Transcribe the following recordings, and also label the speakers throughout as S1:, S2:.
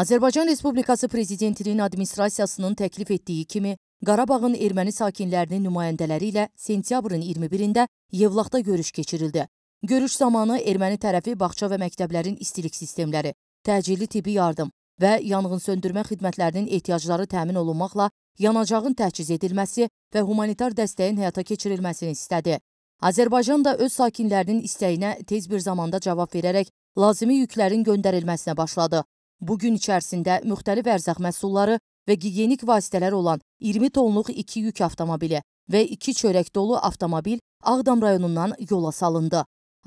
S1: Azərbaycan Respublikası Prezidentinin administrasiyasının təklif etdiyi kimi Qarabağın erməni sakinlərinin nümayəndələri ilə sentyabrın 21-də Yevlaxda görüş keçirildi. Görüş zamanı erməni tərəfi bağça və məktəblərin istilik sistemləri, təcili tibbi yardım və yanğınsöndürmə xidmətlərinin ehtiyacları təmin olunmaqla yanacağın təchiz edilməsi və humanitar dəstəyin həyata keçirilməsini istədi. Azərbaycan da öz sakinlərinin istəyinə tez bir zamanda cavab verərək lazımi yüklərin göndərilməsinə başladı. Bu gün içərisində müxtəlif ərzaq məhsulları və gigiyenik vasitələr olan 20 tonluq 2 yük avtomobili və 2 çörək dolu avtomobil Ağdam rayonundan yola salındı.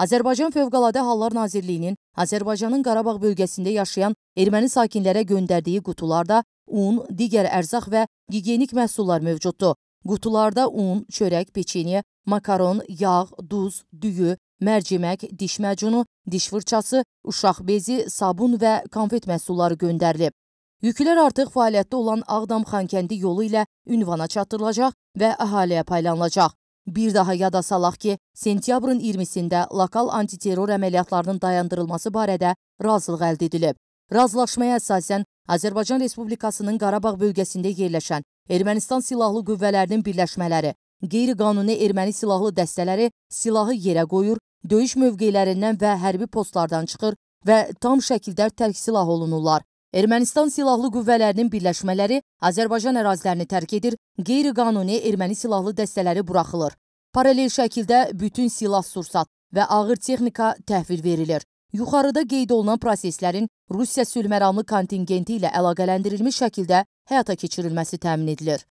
S1: Azərbaycan Fövqəladə Hallar Nazirliyinin Azərbaycanın Qarabağ bölgəsində yaşayan erməni sakinlərə göndərdiyi qutularda un, digər ərzaq və gigiyenik məhsullar mövcuddur. Qutularda un, çörək, peçeniya, makaron, yağ, duz, düyü, mərcimək, diş məcunu, diş fırçası, uşaq bezi, sabun və konfet məhsulları göndərilib. Yüklər artıq fəaliyyətdə olan Ağdam-Xankəndi yolu ilə ünvana çatdırılacaq və əhaliyə paylanılacaq. Bir daha yada salaq ki, sentyabrın 20-sində lokal antiterror əməliyyatlarının dayandırılması barədə razılıq əldə edilib. Razılaşmaya əsasən Azərbaycan Respublikasının Qarabağ bölgəsində yerləşən Ermənistan silahlı qüvvələrinin birləşmələri, qeyri-qanuni erməni silahlı dəstələri silahı yerə qoyur, döyüş mövqelərindən və hərbi postlardan çıxır və tam şəkildə tərk silah olunurlar. Ermənistan silahlı qüvvələrinin birləşmələri Azərbaycan ərazilərini tərk edir, qeyri-qanuni erməni silahlı dəstələri buraxılır. Paralel şəkildə bütün silah sursat və ağır texnika təhvil verilir. Yuxarıda qeyd olunan proseslərin Rusiya sülhməramlı kontingenti ilə əlaqələndirilmiş şəkildə həyata keçirilməsi təmin edilir.